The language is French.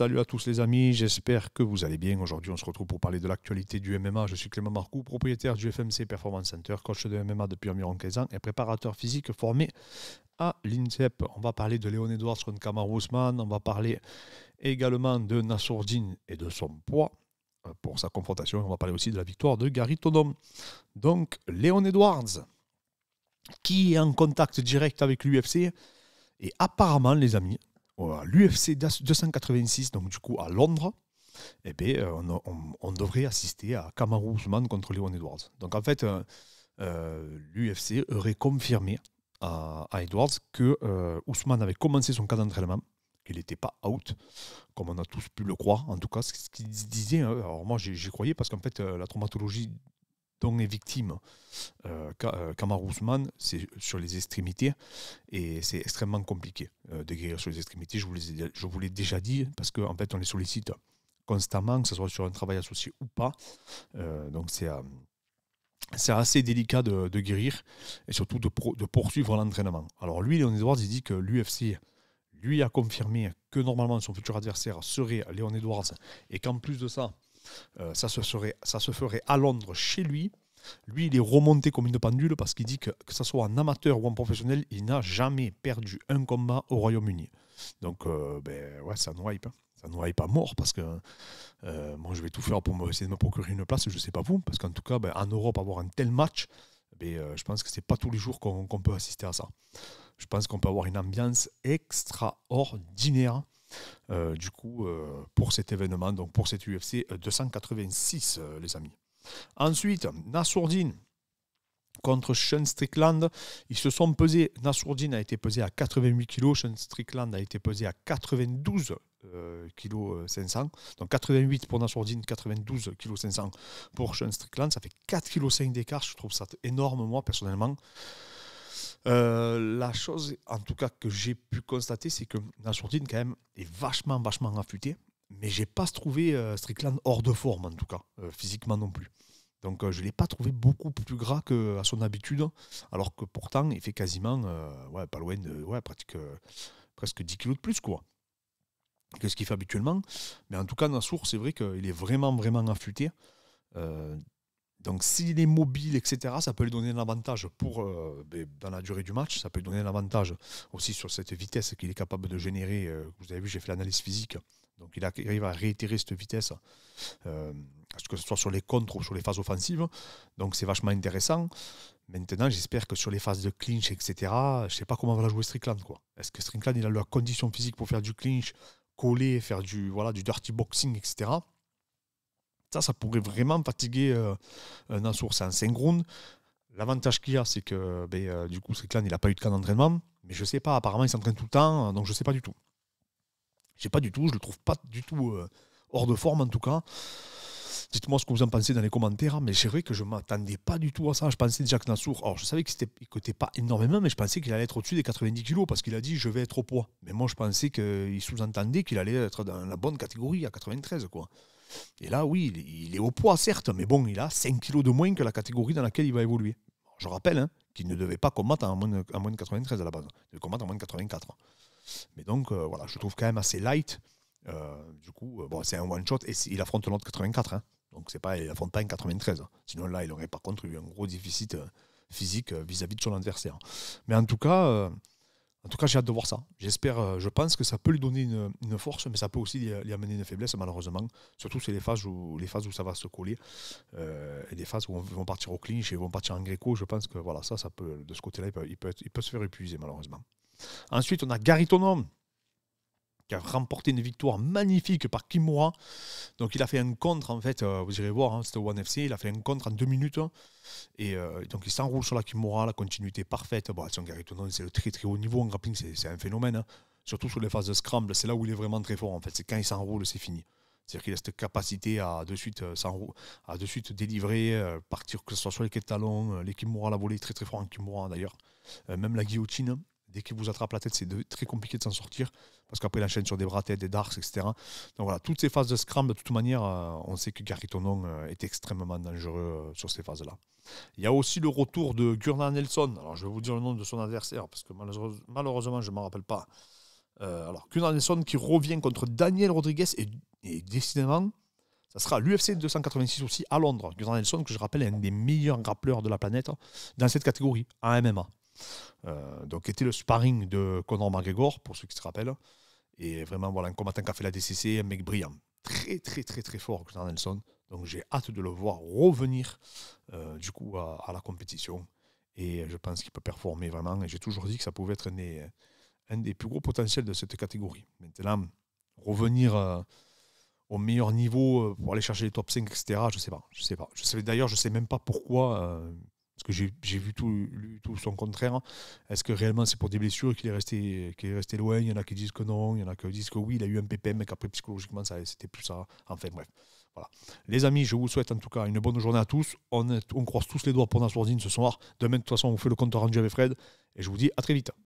Salut à tous les amis, j'espère que vous allez bien. Aujourd'hui, on se retrouve pour parler de l'actualité du MMA. Je suis Clément Marcoux, propriétaire du FMC Performance Center, coach de MMA depuis environ 15 ans et préparateur physique formé à l'INSEP. On va parler de Léon Edwards contre Kamar Ousmane. on va parler également de Nassourdine et de son poids euh, pour sa confrontation. On va parler aussi de la victoire de Gary Tonom. Donc, Léon Edwards, qui est en contact direct avec l'UFC. Et apparemment, les amis, euh, l'UFC 286, donc du coup à Londres, eh ben, euh, on, devrait assister à Kamaru Usman contre Leon Edwards. Donc en fait, euh, l'UFC aurait confirmé à, Edwards que euh, Ousmane avait commencé son cas d'entraînement, qu'il n'était pas out, comme on a tous pu le croire, en tout cas, ce qu'il disait. Hein. Alors moi, j'y croyais parce qu'en fait, la traumatologie dont les victimes euh, euh, Kamar c'est sur les extrémités et c'est extrêmement compliqué euh, de guérir sur les extrémités. Je vous, l'ai déjà dit parce qu'en en fait, on les sollicite constamment, que ce soit sur un travail associé ou pas. Euh, donc, c'est. assez délicat de, guérir et surtout de, de poursuivre l'entraînement. Alors lui, Léon Edwards, il dit que l'UFC lui a confirmé que normalement son futur adversaire serait Léon Edwards et qu'en plus de ça, euh, ça, se serait, ça se ferait à Londres chez lui. Lui, il est remonté comme une pendule parce qu'il dit que, que ce soit un amateur ou un professionnel, il n'a jamais perdu un combat au Royaume-Uni. Donc, euh, ben, ouais, ça nous hype. Hein. Ça nous hype à mort parce que euh, moi, je vais tout faire pour me, essayer de me procurer une place. Je ne sais pas vous, parce qu'en tout cas, ben, en Europe, avoir un tel match, ben, je pense que c'est pas tous les jours qu'on peut assister à ça. Je pense qu'on peut avoir une ambiance extraordinaire. Euh, du coup, euh, pour cet événement, donc pour cet UFC 286, euh, les amis. Ensuite, Nassourdine contre Sean Strickland. Ils se sont pesés. Nassourdine a été pesé à 88 kg, Sean Strickland a été pesé à 92 kg 500. Donc 88 pour Nassourdine, 92 kg 500 pour Sean Strickland. Ça fait 4 kg d'écart. Je trouve ça énorme, moi, personnellement. Euh, la chose, en tout cas, que j'ai pu constater, c'est que Nassourdine, quand même, est vachement, vachement affûtée. Mais j'ai pas trouvé euh, Strickland hors de forme, en tout cas, euh, physiquement non plus. Donc je ne l'ai pas trouvé beaucoup plus gras qu'à son habitude, alors que pourtant, il fait quasiment, ouais, pas loin de, ouais, pratique, presque 10 kilos de plus, quoi que ce qu'il fait habituellement. Mais en tout cas, Nassour, c'est vrai qu'il est vraiment, vraiment affûté. Donc s'il est mobile, etc., ça peut lui donner un avantage pour, euh, ben, dans la durée du match, ça peut lui donner un avantage aussi sur cette vitesse qu'il est capable de générer. Euh, vous avez vu, j'ai fait l'analyse physique. Donc il arrive à réitérer cette vitesse, euh, que ce soit sur les contres ou sur les phases offensives. Donc c'est vachement intéressant. Maintenant, j'espère que sur les phases de clinch, etc., je ne sais pas comment va la jouer Strickland. Est-ce que Strickland il a la condition physique pour faire du clinch, coller, faire du, voilà, du dirty boxing, etc. Ça, ça pourrait vraiment fatiguer euh, euh, Nassour, un C'est un synchrone. L'avantage qu'il y a, c'est que ben, euh, du coup, clan, il n'a pas eu de cas d'entraînement. Mais je ne sais pas, apparemment, il s'entraîne tout le temps, donc je ne sais pas du tout. Je sais pas du tout, je le trouve pas du tout hors de forme en tout cas. Dites-moi ce que vous en pensez dans les commentaires, hein, mais c'est vrai que je ne m'attendais pas du tout à ça. Je pensais déjà que Nassour, alors je savais qu'il ne cotait pas énormément, mais je pensais qu'il allait être au-dessus des 90 kg, parce qu'il a dit je vais être au poids. Mais moi je pensais qu'il sous-entendait qu'il allait être dans la bonne catégorie à 93 quoi. Et là, oui, il est au poids, certes, mais bon, il a 5 kilos de moins que la catégorie dans laquelle il va évoluer. Je rappelle hein, qu'il ne devait pas combattre en moins, de, moins, 93 à la base, il devait combattre en moins de 84. Mais donc, euh, voilà, je trouve quand même assez light. Euh, du coup, euh, c'est un one-shot et il affronte l'autre 84. Hein. donc, c'est pas, il affronte pas un 93. Sinon, là, il aurait par contre eu un gros déficit physique vis à -vis de son adversaire. Mais en tout cas, en tout cas, j'ai hâte de voir ça. J'espère, euh, je pense que ça peut lui donner une, force, mais ça peut aussi lui, amener une faiblesse, malheureusement. Surtout, c'est les phases où, les phases où ça va se coller. Euh, et les phases où ils vont partir au clinch et ils vont partir en gréco. Je pense que voilà, ça, ça peut, de ce côté-là, il peut, se faire épuiser, malheureusement. Ensuite, on a Gary qui a remporté une victoire magnifique par Kimura. Donc il a fait un contre, en fait, euh, vous irez voir, hein, c'était au One FC, il a fait un contre en deux minutes. et euh, donc il s'enroule sur la Kimura, la continuité parfaite. Bon, son c'est le très très haut niveau en grappling, c'est un phénomène. Hein. Surtout sur les phases de scramble, c'est là où il est vraiment très fort, en fait. C'est quand il s'enroule, c'est fini. C'est-à-dire qu'il a cette capacité à de suite, euh, à de suite délivrer, partir, que ce soit sur les talons, les Kimura, la volée, très très fort en Kimura d'ailleurs, même la guillotine hein dès qu'il vous attrape la tête, c'est très compliqué de s'en sortir parce qu'après, il enchaîne sur des bras têtes, des darks, etc. Donc voilà, toutes ces phases de scramble, de toute manière, euh, on sait que Gary Tonon euh, est extrêmement dangereux euh, sur ces phases-là. Il y a aussi le retour de Gurnan Nelson. Alors, je vais vous dire le nom de son adversaire parce que malheureusement, je ne m'en rappelle pas. alors, Gurnan Nelson qui revient contre Daniel Rodriguez et, et décidément, ça sera l'UFC 286 aussi à Londres. Gurnan Nelson, que je rappelle, est un des meilleurs grappleurs de la planète hein, dans cette catégorie, en MMA. Euh, donc, était le sparring de Conor McGregor, pour ceux qui se rappellent. Et vraiment, voilà, un combattant qui a fait la DCC, un mec brillant. Très, très, très, très fort, Conor Nelson. Donc, j'ai hâte de le voir revenir, euh, du coup, à, la compétition. Et je pense qu'il peut performer vraiment. j'ai toujours dit que ça pouvait être un des, plus gros potentiels de cette catégorie. Maintenant, revenir. Euh, au meilleur niveau pour aller chercher les top 5, etc. Je sais pas. Je sais pas. D'ailleurs, je ne sais même pas pourquoi j'ai vu tout, tout son contraire. Est-ce que réellement c'est pour des blessures qu'il est, resté, qu'il est resté loin Il y en a qui disent que non, il y en a qui disent que oui, il a eu un PPM, mais qu'après psychologiquement, c'était plus ça. Enfin bref. Voilà. Les amis, je vous souhaite en tout cas une bonne journée à tous. On, croise tous les doigts pour Nassourdine ce soir. Demain, de toute façon, on vous fait le compte rendu avec Fred. Et je vous dis à très vite.